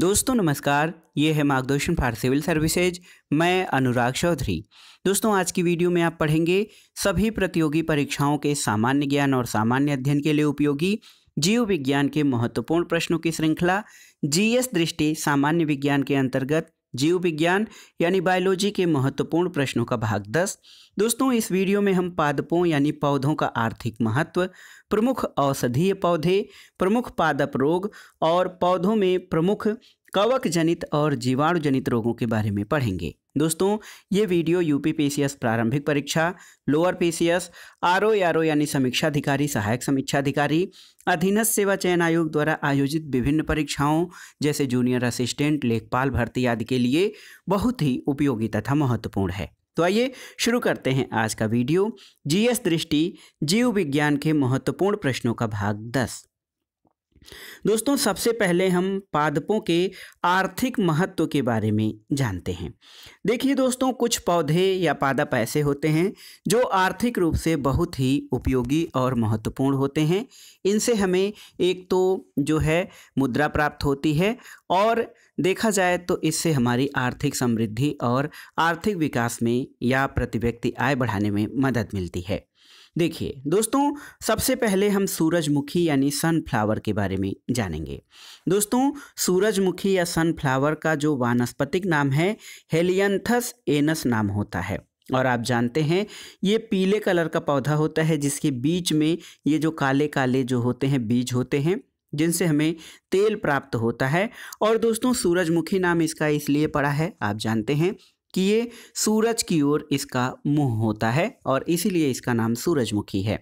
दोस्तों नमस्कार ये है मार्गदर्शन फॉर सिविल सर्विसेज मैं अनुराग चौधरी दोस्तों आज की वीडियो में आप पढ़ेंगे सभी प्रतियोगी परीक्षाओं के सामान्य ज्ञान और सामान्य अध्ययन के लिए उपयोगी जीव विज्ञान के महत्वपूर्ण प्रश्नों की श्रृंखला जीएस दृष्टि सामान्य विज्ञान के अंतर्गत जीव विज्ञान यानी बायोलॉजी के महत्वपूर्ण प्रश्नों का भाग दस दोस्तों इस वीडियो में हम पादपों यानी पौधों का आर्थिक महत्व प्रमुख औषधीय पौधे प्रमुख पादप रोग और पौधों में प्रमुख कवक जनित और जीवाणु जनित रोगों के बारे में पढ़ेंगे दोस्तों ये वीडियो यूपी पीसीएस प्रारंभिक परीक्षा लोअर पीसीएस आरओ ओ यानी समीक्षाधिकारी सहायक समीक्षा अधिकारी अधीनस्थ सेवा चयन आयोग द्वारा आयोजित विभिन्न परीक्षाओं जैसे जूनियर असिस्टेंट लेखपाल भर्ती आदि के लिए बहुत ही उपयोगी तथा महत्वपूर्ण है तो आइए शुरू करते हैं आज का वीडियो जीएस दृष्टि जीव विज्ञान के महत्वपूर्ण प्रश्नों का भाग दस दोस्तों सबसे पहले हम पादपों के आर्थिक महत्व के बारे में जानते हैं देखिए दोस्तों कुछ पौधे या पादप ऐसे होते हैं जो आर्थिक रूप से बहुत ही उपयोगी और महत्वपूर्ण होते हैं इनसे हमें एक तो जो है मुद्रा प्राप्त होती है और देखा जाए तो इससे हमारी आर्थिक समृद्धि और आर्थिक विकास में या प्रति व्यक्ति आय बढ़ाने में मदद मिलती है देखिए दोस्तों सबसे पहले हम सूरजमुखी यानी सनफ्लावर के बारे में जानेंगे दोस्तों सूरजमुखी या सनफ्लावर का जो वानस्पतिक नाम है हेलियंथस एनस नाम होता है और आप जानते हैं ये पीले कलर का पौधा होता है जिसके बीच में ये जो काले काले जो होते हैं बीज होते हैं जिनसे हमें तेल प्राप्त होता है और दोस्तों सूरजमुखी नाम इसका इसलिए पड़ा है आप जानते हैं कि ये सूरज की ओर इसका मुंह होता है और इसीलिए इसका नाम सूरजमुखी है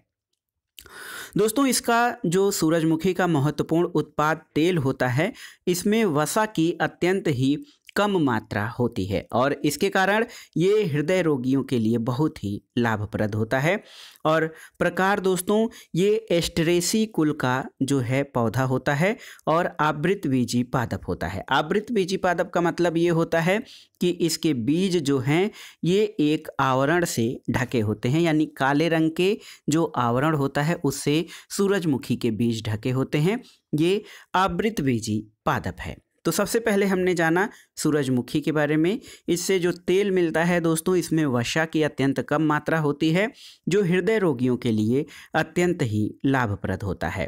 दोस्तों इसका जो सूरजमुखी का महत्वपूर्ण उत्पाद तेल होता है इसमें वसा की अत्यंत ही कम मात्रा होती है और इसके कारण ये हृदय रोगियों के लिए बहुत ही लाभप्रद होता है और प्रकार दोस्तों ये एस्टरेसी कुल का जो है पौधा होता है और आवृत बीजी पादप होता है आवृत बीजी पादप का मतलब ये होता है कि इसके बीज जो हैं ये एक आवरण से ढके होते हैं यानी काले रंग के जो आवरण होता है उससे सूरजमुखी के बीज ढके होते हैं ये आवृत बीजी पादप है तो सबसे पहले हमने जाना सूरजमुखी के बारे में इससे जो तेल मिलता है दोस्तों इसमें वसा की अत्यंत कम मात्रा होती है जो हृदय रोगियों के लिए अत्यंत ही लाभप्रद होता है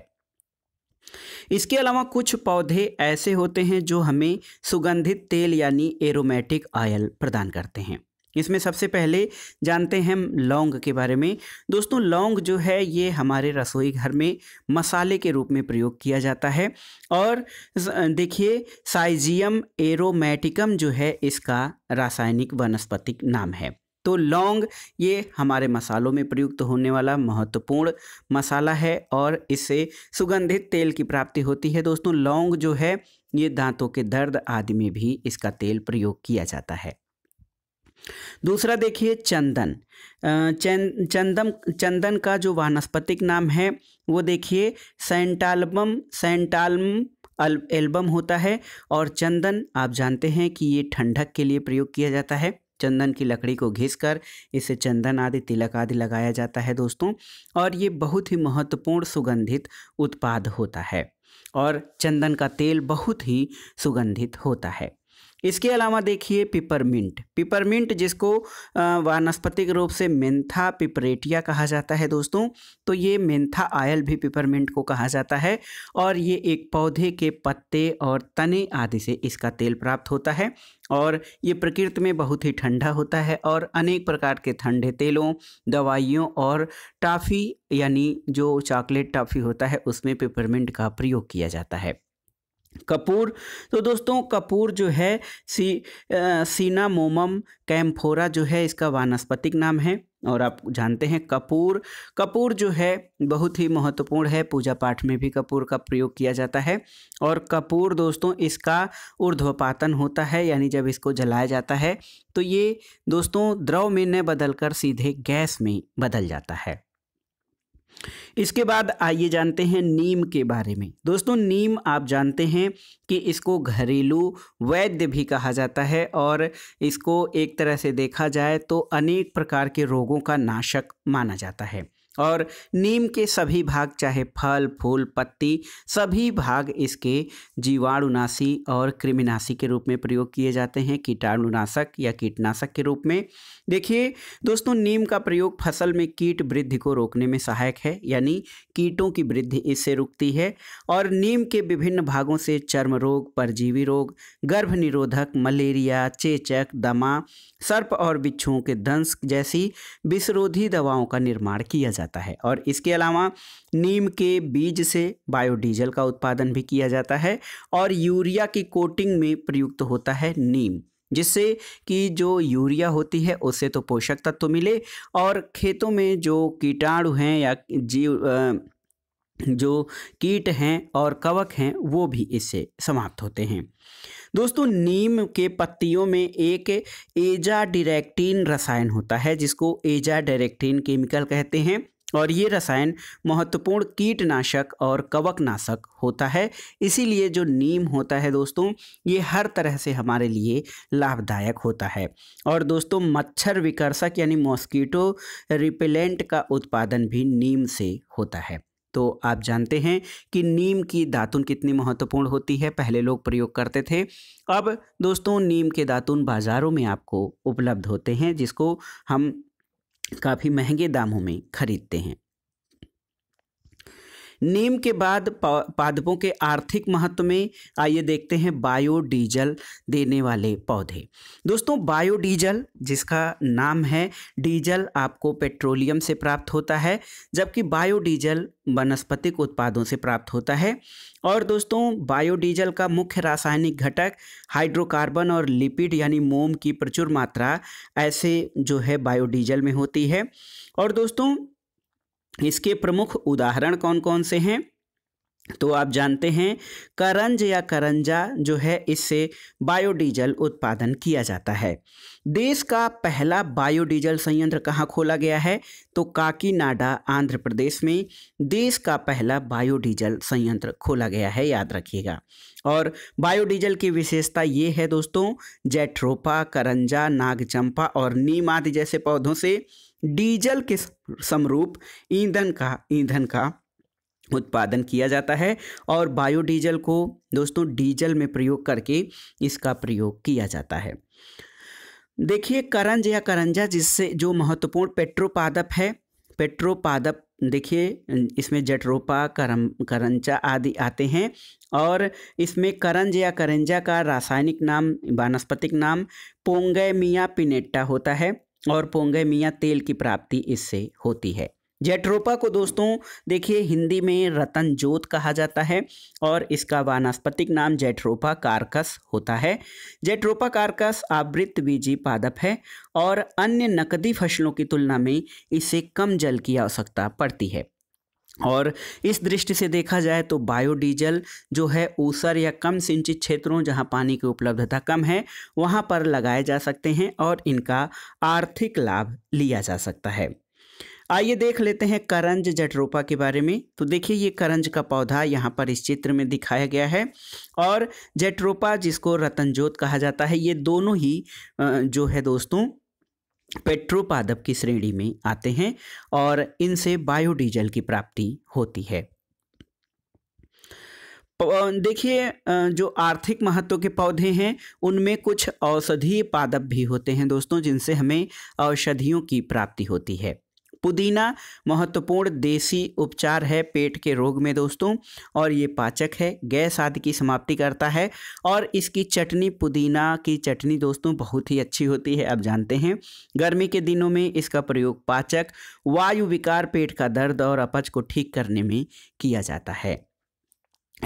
इसके अलावा कुछ पौधे ऐसे होते हैं जो हमें सुगंधित तेल यानी एरोमेटिक ऑयल प्रदान करते हैं इसमें सबसे पहले जानते हैं हम लौंग के बारे में दोस्तों लौंग जो है ये हमारे रसोई घर में मसाले के रूप में प्रयोग किया जाता है और देखिए साइजियम एरोमेटिकम जो है इसका रासायनिक वनस्पतिक नाम है तो लौंग ये हमारे मसालों में प्रयुक्त होने वाला महत्वपूर्ण मसाला है और इससे सुगंधित तेल की प्राप्ति होती है दोस्तों लौंग जो है ये दांतों के दर्द आदि में भी इसका तेल प्रयोग किया जाता है दूसरा देखिए चंदन चंदम चंदन चंदन का जो वानस्पतिक नाम है वो देखिए सेंटालबम सेंटालम एल्बम होता है और चंदन आप जानते हैं कि ये ठंडक के लिए प्रयोग किया जाता है चंदन की लकड़ी को घिस कर इसे चंदन आदि तिलक आदि लगाया जाता है दोस्तों और ये बहुत ही महत्वपूर्ण सुगंधित उत्पाद होता है और चंदन का तेल बहुत ही सुगंधित होता है इसके अलावा देखिए पिपरमिंट पिपरमिंट जिसको वानस्पतिक रूप से मेंथा पिपरेटिया कहा जाता है दोस्तों तो ये मेंथा आयल भी पिपरमिंट को कहा जाता है और ये एक पौधे के पत्ते और तने आदि से इसका तेल प्राप्त होता है और ये प्रकृति में बहुत ही ठंडा होता है और अनेक प्रकार के ठंडे तेलों दवाइयों और टाफ़ी यानी जो चॉकलेट टाफ़ी होता है उसमें पिपरमिंट का प्रयोग किया जाता है कपूर तो दोस्तों कपूर जो है सी सीना मोमम कैम्फोरा जो है इसका वानस्पतिक नाम है और आप जानते हैं कपूर कपूर जो है बहुत ही महत्वपूर्ण है पूजा पाठ में भी कपूर का प्रयोग किया जाता है और कपूर दोस्तों इसका ऊर्ध्वपातन होता है यानी जब इसको जलाया जाता है तो ये दोस्तों द्रव में न बदलकर सीधे गैस में बदल जाता है इसके बाद आइए जानते हैं नीम के बारे में दोस्तों नीम आप जानते हैं कि इसको घरेलू वैद्य भी कहा जाता है और इसको एक तरह से देखा जाए तो अनेक प्रकार के रोगों का नाशक माना जाता है और नीम के सभी भाग चाहे फल फूल पत्ती सभी भाग इसके जीवाणुनाशी और कृमिनाशी के रूप में प्रयोग किए जाते हैं कीटाणुनाशक या कीटनाशक के रूप में देखिए दोस्तों नीम का प्रयोग फसल में कीट वृद्धि को रोकने में सहायक है यानी कीटों की वृद्धि इससे रुकती है और नीम के विभिन्न भागों से चर्म रोग परजीवी रोग गर्भ निरोधक मलेरिया चेचक दमा सर्प और बिच्छुओं के दंश जैसी विषरोधी दवाओं का निर्माण किया जाता है जाता है और इसके अलावा नीम के बीज से बायोडीजल का उत्पादन भी किया जाता है और यूरिया की कोटिंग में प्रयुक्त होता है नीम जिससे कि जो यूरिया होती है उससे तो पोषक तत्व तो मिले और खेतों में जो कीटाणु हैं या जीव जो कीट हैं और कवक हैं वो भी इससे समाप्त होते हैं दोस्तों नीम के पत्तियों में एक एजा डायरेक्टिन रसायन होता है जिसको एजा डायरेक्टिन केमिकल कहते हैं और ये रसायन महत्वपूर्ण कीटनाशक और कवकनाशक होता है इसीलिए जो नीम होता है दोस्तों ये हर तरह से हमारे लिए लाभदायक होता है और दोस्तों मच्छर विकर्षक यानी मॉस्कीटो रिपेलेंट का उत्पादन भी नीम से होता है तो आप जानते हैं कि नीम की दातुन कितनी महत्वपूर्ण होती है पहले लोग प्रयोग करते थे अब दोस्तों नीम के दातुन बाज़ारों में आपको उपलब्ध होते हैं जिसको हम काफ़ी महंगे दामों में ख़रीदते हैं नीम के बाद पादपों के आर्थिक महत्व में आइए देखते हैं बायोडीजल देने वाले पौधे दोस्तों बायोडीजल जिसका नाम है डीजल आपको पेट्रोलियम से प्राप्त होता है जबकि बायोडीजल वनस्पतिक उत्पादों से प्राप्त होता है और दोस्तों बायोडीजल का मुख्य रासायनिक घटक हाइड्रोकार्बन और लिपिड यानी मोम की प्रचुर मात्रा ऐसे जो है बायोडीजल में होती है और दोस्तों इसके प्रमुख उदाहरण कौन कौन से हैं तो आप जानते हैं करंज या करंजा जो है इससे बायोडीजल उत्पादन किया जाता है देश का पहला बायोडीजल संयंत्र कहाँ खोला गया है तो काकीनाडा आंध्र प्रदेश में देश का पहला बायोडीजल संयंत्र खोला गया है याद रखिएगा और बायोडीजल की विशेषता ये है दोस्तों जैट्रोपा करंजा नागचंपा और नीम आदि जैसे पौधों से डीजल के समरूप ईंधन का ईंधन का उत्पादन किया जाता है और बायोडीजल को दोस्तों डीजल में प्रयोग करके इसका प्रयोग किया जाता है देखिए करंज या करंजा जिससे जो महत्वपूर्ण पेट्रोपादप है पेट्रोपादप देखिए इसमें जटरोपा करम करंजा आदि आते हैं और इसमें करंज या करंजा का रासायनिक नाम वानस्पतिक नाम पोंगैमिया पिनेट्टा होता है और पोंगे मियाँ तेल की प्राप्ति इससे होती है जेट्रोपा को दोस्तों देखिए हिंदी में रतन जोत कहा जाता है और इसका वानस्पतिक नाम जेट्रोपा कारकस होता है जेट्रोपा कारकस आवृत बीजी पादप है और अन्य नकदी फसलों की तुलना में इसे कम जल की आवश्यकता पड़ती है और इस दृष्टि से देखा जाए तो बायोडीजल जो है ऊसर या कम सिंचित क्षेत्रों जहां पानी की उपलब्धता कम है वहां पर लगाए जा सकते हैं और इनका आर्थिक लाभ लिया जा सकता है आइए देख लेते हैं करंज जटरोपा के बारे में तो देखिए ये करंज का पौधा यहाँ पर इस चित्र में दिखाया गया है और जटरोपा जिसको रतनजोत कहा जाता है ये दोनों ही जो है दोस्तों पेट्रोपादप की श्रेणी में आते हैं और इनसे बायोडीजल की प्राप्ति होती है देखिए जो आर्थिक महत्व के पौधे हैं उनमें कुछ औषधीय पादप भी होते हैं दोस्तों जिनसे हमें औषधियों की प्राप्ति होती है पुदीना महत्वपूर्ण देसी उपचार है पेट के रोग में दोस्तों और ये पाचक है गैस आदि की समाप्ति करता है और इसकी चटनी पुदीना की चटनी दोस्तों बहुत ही अच्छी होती है आप जानते हैं गर्मी के दिनों में इसका प्रयोग पाचक वायु विकार पेट का दर्द और अपच को ठीक करने में किया जाता है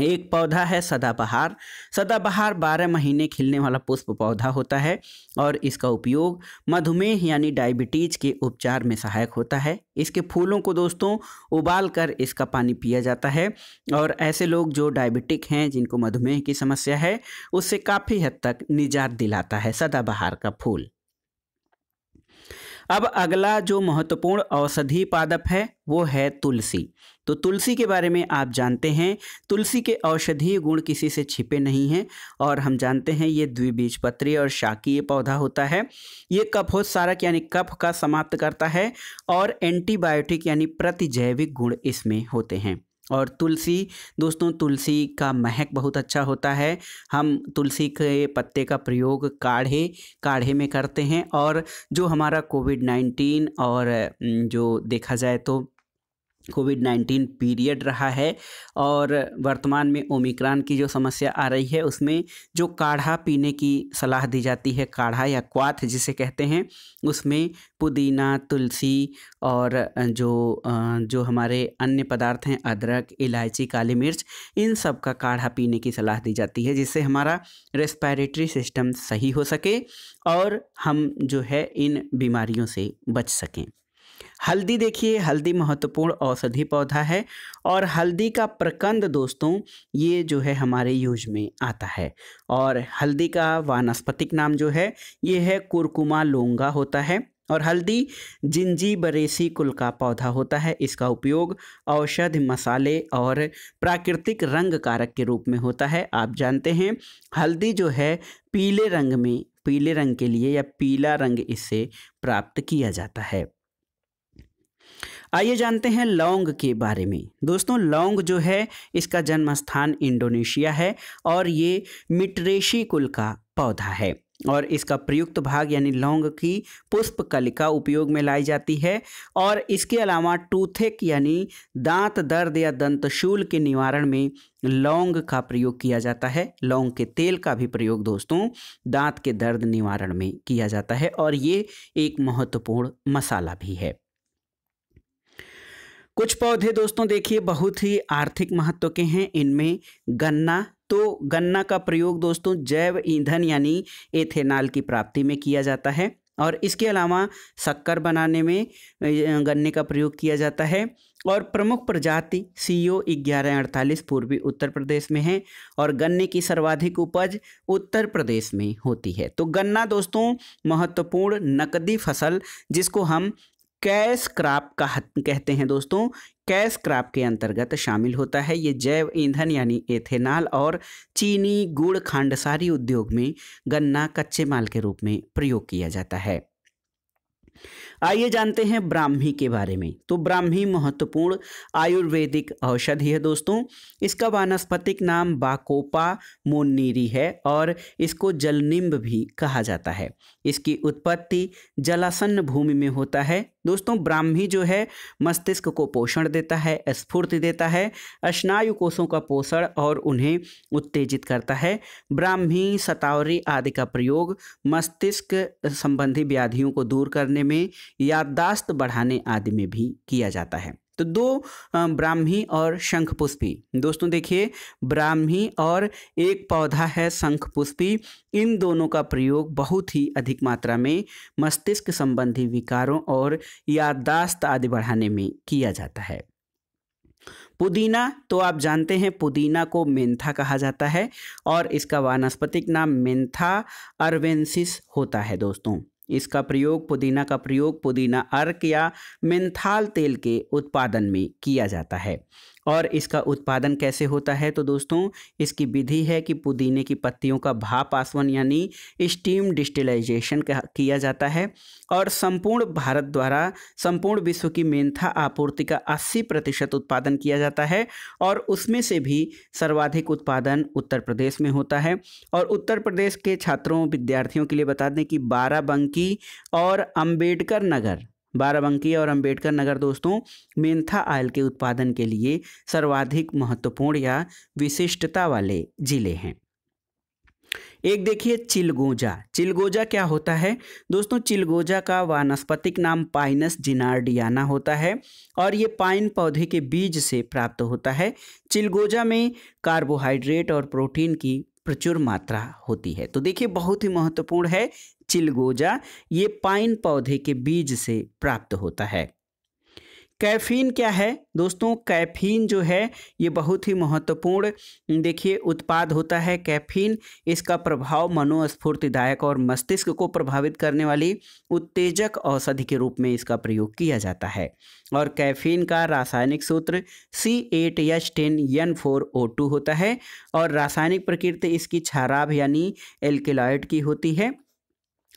एक पौधा है सदाबहार सदाबहार बारह महीने खिलने वाला पुष्प पौधा होता है और इसका उपयोग मधुमेह यानी डायबिटीज के उपचार में सहायक होता है इसके फूलों को दोस्तों उबाल कर इसका पानी पिया जाता है और ऐसे लोग जो डायबिटिक हैं जिनको मधुमेह की समस्या है उससे काफ़ी हद तक निजात दिलाता है सदाबहार का फूल अब अगला जो महत्वपूर्ण औषधि पादप है वो है तुलसी तो तुलसी के बारे में आप जानते हैं तुलसी के औषधीय गुण किसी से छिपे नहीं हैं और हम जानते हैं ये द्विबीजपत्री और शाकीय पौधा होता है ये कफोत्सारक यानी कफ का समाप्त करता है और एंटीबायोटिक यानी प्रतिजैविक गुण इसमें होते हैं और तुलसी दोस्तों तुलसी का महक बहुत अच्छा होता है हम तुलसी के पत्ते का प्रयोग काढ़े काढ़े में करते हैं और जो हमारा कोविड नाइन्टीन और जो देखा जाए तो कोविड नाइन्टीन पीरियड रहा है और वर्तमान में ओमिक्रॉन की जो समस्या आ रही है उसमें जो काढ़ा पीने की सलाह दी जाती है काढ़ा या क्वाथ जिसे कहते हैं उसमें पुदीना तुलसी और जो जो हमारे अन्य पदार्थ हैं अदरक इलायची काली मिर्च इन सब का काढ़ा पीने की सलाह दी जाती है जिससे हमारा रेस्पायरेटरी सिस्टम सही हो सके और हम जो है इन बीमारियों से बच सकें हल्दी देखिए हल्दी महत्वपूर्ण औषधि पौधा है और हल्दी का प्रकंद दोस्तों ये जो है हमारे यूज में आता है और हल्दी का वानस्पतिक नाम जो है ये है कुरकुमा लोंगा होता है और हल्दी जिंजी बरेसी कुल का पौधा होता है इसका उपयोग औषध मसाले और प्राकृतिक रंग कारक के रूप में होता है आप जानते हैं हल्दी जो है पीले रंग में पीले रंग के लिए या पीला रंग इससे प्राप्त किया जाता है आइए जानते हैं लौंग के बारे में दोस्तों लौंग जो है इसका जन्म स्थान इंडोनेशिया है और ये मिटरेशी कुल का पौधा है और इसका प्रयुक्त भाग यानी लौंग की पुष्प कलिका उपयोग में लाई जाती है और इसके अलावा टूथेक यानी दांत दर्द या दंतशूल के निवारण में लौंग का प्रयोग किया जाता है लौंग के तेल का भी प्रयोग दोस्तों दांत के दर्द निवारण में किया जाता है और ये एक महत्वपूर्ण मसाला भी है कुछ पौधे दोस्तों देखिए बहुत ही आर्थिक महत्व के हैं इनमें गन्ना तो गन्ना का प्रयोग दोस्तों जैव ईंधन यानी एथेनॉल की प्राप्ति में किया जाता है और इसके अलावा शक्कर बनाने में गन्ने का प्रयोग किया जाता है और प्रमुख प्रजाति सी ओ ग्यारह अड़तालीस पूर्वी उत्तर प्रदेश में है और गन्ने की सर्वाधिक उपज उत्तर प्रदेश में होती है तो गन्ना दोस्तों महत्वपूर्ण नकदी फसल जिसको हम कैश क्राप का कहते हैं दोस्तों कैश क्राप के अंतर्गत शामिल होता है ये जैव ईंधन यानी एथेनॉल और चीनी गुड़ खांडसारी उद्योग में गन्ना कच्चे माल के रूप में प्रयोग किया जाता है आइए जानते हैं ब्राह्मी के बारे में तो ब्राह्मी महत्वपूर्ण आयुर्वेदिक औषधि है दोस्तों इसका वानस्पतिक नाम बाकोपा मोन्नीरी है और इसको जलनिम्ब भी कहा जाता है इसकी उत्पत्ति जलासन्न भूमि में होता है दोस्तों ब्राह्मी जो है मस्तिष्क को पोषण देता है स्फूर्ति देता है स्नायु कोषों का पोषण और उन्हें उत्तेजित करता है ब्राह्मी सतावरी आदि का प्रयोग मस्तिष्क संबंधी व्याधियों को दूर करने में याददाश्त बढ़ाने आदि में भी किया जाता है तो दो ब्राह्मी और शंखपुष्पी दोस्तों देखिए ब्राह्मी और एक पौधा है शंखपुष्पी इन दोनों का प्रयोग बहुत ही अधिक मात्रा में मस्तिष्क संबंधी विकारों और याददाश्त आदि बढ़ाने में किया जाता है पुदीना तो आप जानते हैं पुदीना को मेंथा कहा जाता है और इसका वानस्पतिक नाम मेंथा अरवेंसिस होता है दोस्तों इसका प्रयोग पुदीना का प्रयोग पुदीना अर्क या मेंथाल तेल के उत्पादन में किया जाता है और इसका उत्पादन कैसे होता है तो दोस्तों इसकी विधि है कि पुदीने की पत्तियों का भाप आसवन यानी स्टीम डिस्टिलाइजेशन किया जाता है और संपूर्ण भारत द्वारा संपूर्ण विश्व की मेंथा आपूर्ति का 80 प्रतिशत उत्पादन किया जाता है और उसमें से भी सर्वाधिक उत्पादन उत्तर प्रदेश में होता है और उत्तर प्रदेश के छात्रों विद्यार्थियों के लिए बता दें कि बाराबंकी और अम्बेडकर नगर बाराबंकी और अंबेडकर नगर दोस्तों मेंथा आयल के उत्पादन के लिए सर्वाधिक महत्वपूर्ण या विशिष्टता वाले जिले हैं एक देखिए चिलगोजा चिलगोजा क्या होता है दोस्तों चिलगोजा का वानस्पतिक नाम पाइनस जिनार्डियाना होता है और ये पाइन पौधे के बीज से प्राप्त होता है चिलगोजा में कार्बोहाइड्रेट और प्रोटीन की प्रचुर मात्रा होती है तो देखिए बहुत ही महत्वपूर्ण है चिलगोजा ये पाइन पौधे के बीज से प्राप्त होता है कैफीन क्या है दोस्तों कैफीन जो है ये बहुत ही महत्वपूर्ण देखिए उत्पाद होता है कैफीन इसका प्रभाव मनोस्फूर्तिदायक और मस्तिष्क को प्रभावित करने वाली उत्तेजक औषधि के रूप में इसका प्रयोग किया जाता है और कैफीन का रासायनिक सूत्र C eight H ten N four O two होता है और रासायनिक प्रकृति इसकी छाराब यानी एल्केलाइड की होती है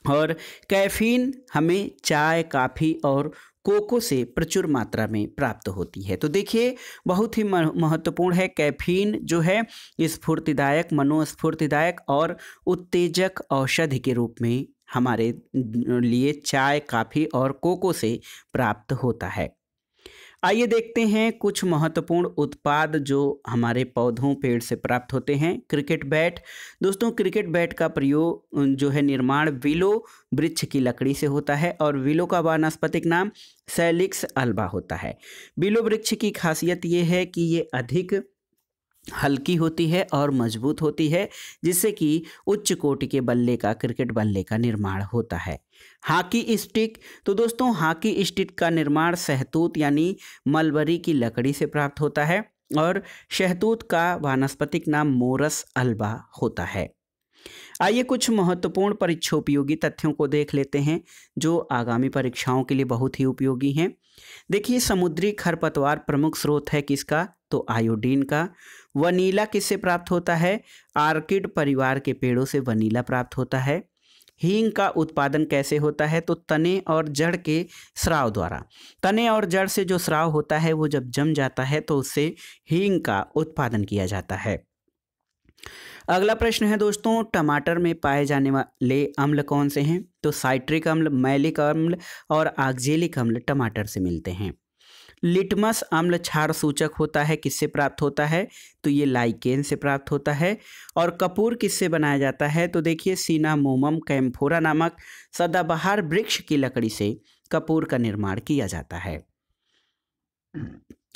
और कैफीन हमें चाय काफ़ी और कोको से प्रचुर मात्रा में प्राप्त होती है तो देखिए बहुत ही महत्वपूर्ण है कैफीन जो है स्फूर्तिदायक मनोस्फूर्तिदायक और उत्तेजक औषधि के रूप में हमारे लिए चाय काफ़ी और कोको से प्राप्त होता है आइए देखते हैं कुछ महत्वपूर्ण उत्पाद जो हमारे पौधों पेड़ से प्राप्त होते हैं क्रिकेट बैट दोस्तों क्रिकेट बैट का प्रयोग जो है निर्माण विलो वृक्ष की लकड़ी से होता है और विलो का वानस्पतिक नाम सैलिक्स अल्बा होता है विलो वृक्ष की खासियत ये है कि ये अधिक हल्की होती है और मजबूत होती है जिससे कि उच्च कोटि के बल्ले का क्रिकेट बल्ले का निर्माण होता है हाकी स्टिक तो दोस्तों हाकी स्टिक का निर्माण सहतूत यानी मलबरी की लकड़ी से प्राप्त होता है और शहतूत का वानस्पतिक नाम मोरस अल्बा होता है आइए कुछ महत्वपूर्ण परीक्षोपयोगी तथ्यों को देख लेते हैं जो आगामी परीक्षाओं के लिए बहुत ही उपयोगी हैं देखिए समुद्री खरपतवार प्रमुख स्रोत है किसका तो आयोडीन का वनीला किससे प्राप्त होता है आर्किड परिवार के पेड़ों से वनीला प्राप्त होता है हींग का उत्पादन कैसे होता है तो तने और जड़ के स्राव द्वारा तने और जड़ से जो स्राव होता है वो जब जम जाता है तो उससे हींग का उत्पादन किया जाता है अगला प्रश्न है दोस्तों टमाटर में पाए जाने वाले अम्ल कौन से हैं तो साइट्रिक अम्ल मैलिक अम्ल और आगजेलिक अम्ल टमाटर से मिलते हैं लिटमस अम्ल क्षार सूचक होता है किससे प्राप्त होता है तो ये लाइकेन से प्राप्त होता है और कपूर किससे बनाया जाता है तो देखिए सीनामोमम कैम्फोरा नामक सदाबहार वृक्ष की लकड़ी से कपूर का निर्माण किया जाता है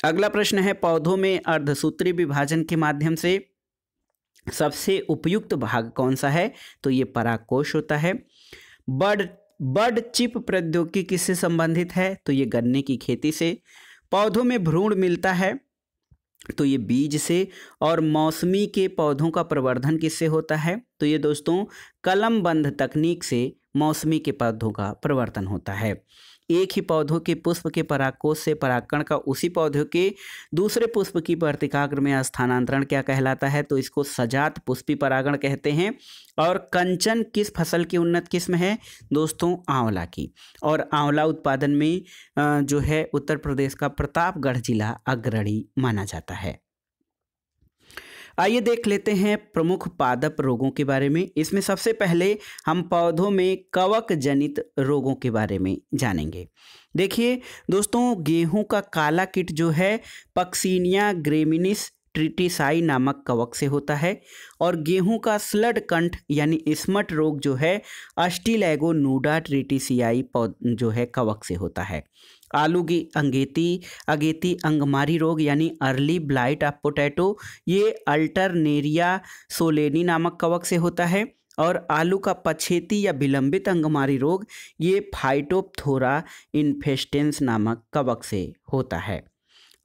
अगला प्रश्न है पौधों में अर्धसूत्री विभाजन के माध्यम से सबसे उपयुक्त भाग कौन सा है तो ये पराकोश होता है बर्ड बर्ड चिप प्रौद्योगिकी किससे संबंधित है तो ये गन्ने की खेती से पौधों में भ्रूण मिलता है तो ये बीज से और मौसमी के पौधों का प्रवर्धन किससे होता है तो ये दोस्तों कलम तकनीक से मौसमी के पौधों का प्रवर्तन होता है एक ही पौधों के पुष्प के परागकोष से परागकण का उसी पौधों के दूसरे पुष्प की प्रतिकाग्र में स्थानांतरण क्या कहलाता है तो इसको सजात पुष्पी परागण कहते हैं और कंचन किस फसल की उन्नत किस्म है दोस्तों आंवला की और आंवला उत्पादन में जो है उत्तर प्रदेश का प्रतापगढ़ जिला अग्रणी माना जाता है आइए देख लेते हैं प्रमुख पादप रोगों के बारे में इसमें सबसे पहले हम पौधों में कवक जनित रोगों के बारे में जानेंगे देखिए दोस्तों गेहूं का काला किट जो है पक्सीनिया ग्रेमिनिस ट्रिटिसाई नामक कवक से होता है और गेहूं का स्लड कंठ यानी स्मट रोग जो है अस्टिलैगो नूडा ट्रिटिसियाई जो है कवक से होता है आलू की अंगेती अगेती अंगमारी रोग यानी अर्ली ब्लाइट ऑफ पोटैटो ये अल्टरनेरिया सोलेनी नामक कवक से होता है और आलू का पछेती या विलंबित अंगमारी रोग ये फाइटोपथोरा इन्फेस्टेंस नामक कवक से होता है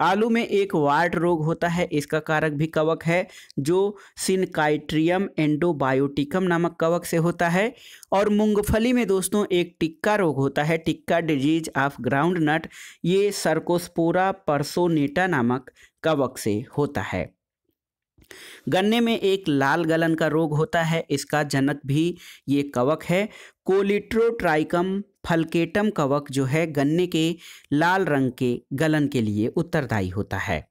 आलू में एक वार्ट रोग होता है इसका कारक भी कवक है जो सिनकाइट्रियम एंडोबायोटिकम नामक कवक से होता है और मूंगफली में दोस्तों एक टिक्का रोग होता है tikka disease of groundnut ये सरकोस्पोरा परसोनेटा नामक कवक से होता है गन्ने में एक लाल गलन का रोग होता है इसका जनक भी ये कवक है कोलिट्रोट्राइकम फलकेटम कवक जो है गन्ने के लाल रंग के गलन के लिए उत्तरदायी होता है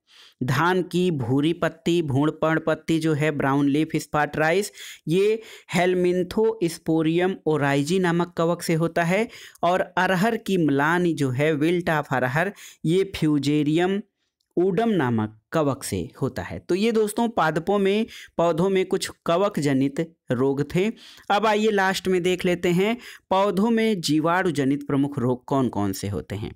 धान की भूरी पत्ती भूणपर्ण पत्ती जो है ब्राउन लीफ स्पाट राइस ये हेलमिंथो स्पोरियम ओराइजी नामक कवक से होता है और अरहर की मलान जो है विल्ट ऑफ अरहर ये फ्यूजेरियम ओडम नामक कवक से होता है तो ये दोस्तों पादपों में पौधों में कुछ कवक जनित रोग थे अब आइए लास्ट में देख लेते हैं पौधों में जीवाणु जनित प्रमुख रोग कौन कौन से होते हैं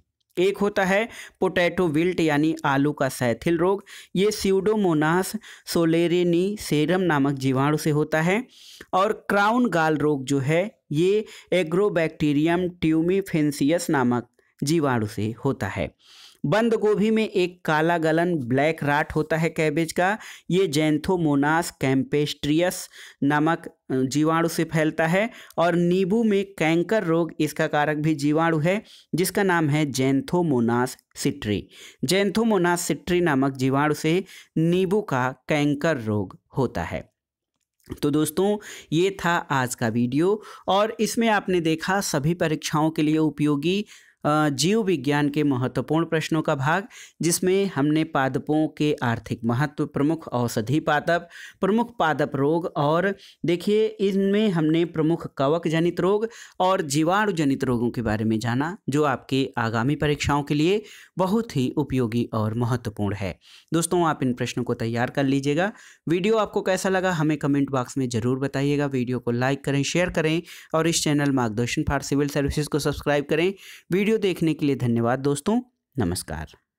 एक होता है पोटैटो विल्ट यानी आलू का सैथिल रोग ये सीडोमोनास सोलेरेनी सेरम नामक जीवाणु से होता है और क्राउन गाल रोग जो है ये एग्रोबैक्टीरियम ट्यूमिफेंसियस नामक जीवाणु से होता है बंद गोभी में एक काला गलन ब्लैक राट होता है कैबेज का ये जैंथोमोनास कैम्पेस्ट्रियस नामक जीवाणु से फैलता है और नींबू में कैंकर रोग इसका कारक भी जीवाणु है जिसका नाम है जैंथोमोनास सिट्री जैंथोमोनास सिट्री नामक जीवाणु से नींबू का कैंकर रोग होता है तो दोस्तों ये था आज का वीडियो और इसमें आपने देखा सभी परीक्षाओं के लिए उपयोगी जीव विज्ञान के महत्वपूर्ण प्रश्नों का भाग जिसमें हमने पादपों के आर्थिक महत्व प्रमुख औषधि पादप प्रमुख पादप रोग और देखिए इनमें हमने प्रमुख कवक जनित रोग और जीवाणु जनित रोगों के बारे में जाना जो आपके आगामी परीक्षाओं के लिए बहुत ही उपयोगी और महत्वपूर्ण है दोस्तों आप इन प्रश्नों को तैयार कर लीजिएगा वीडियो आपको कैसा लगा हमें कमेंट बॉक्स में ज़रूर बताइएगा वीडियो को लाइक करें शेयर करें और इस channel Margdarshan for civil services को सब्सक्राइब करें वीडियो वीडियो देखने के लिए धन्यवाद दोस्तों नमस्कार